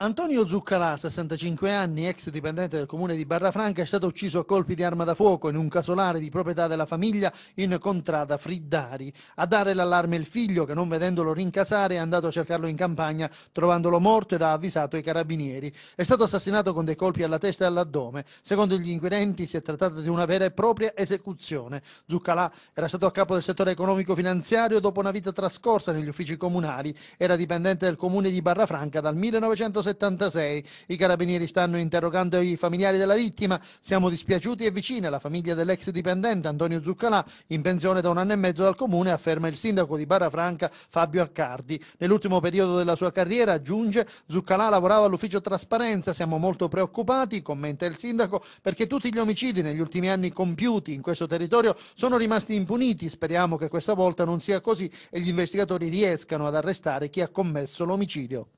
Antonio Zuccalà, 65 anni, ex dipendente del comune di Barrafranca, è stato ucciso a colpi di arma da fuoco in un casolare di proprietà della famiglia in contrada Friddari. A dare l'allarme il figlio, che non vedendolo rincasare è andato a cercarlo in campagna, trovandolo morto ed ha avvisato i carabinieri. È stato assassinato con dei colpi alla testa e all'addome. Secondo gli inquirenti si è trattato di una vera e propria esecuzione. Zuccalà era stato a capo del settore economico-finanziario dopo una vita trascorsa negli uffici comunali. Era dipendente del comune di Barrafranca dal 1960. 76. I carabinieri stanno interrogando i familiari della vittima. Siamo dispiaciuti e vicini alla famiglia dell'ex dipendente Antonio Zuccalà, in pensione da un anno e mezzo dal comune, afferma il sindaco di Barra Franca Fabio Accardi. Nell'ultimo periodo della sua carriera, aggiunge, Zuccalà lavorava all'ufficio trasparenza. Siamo molto preoccupati, commenta il sindaco, perché tutti gli omicidi negli ultimi anni compiuti in questo territorio sono rimasti impuniti. Speriamo che questa volta non sia così e gli investigatori riescano ad arrestare chi ha commesso l'omicidio.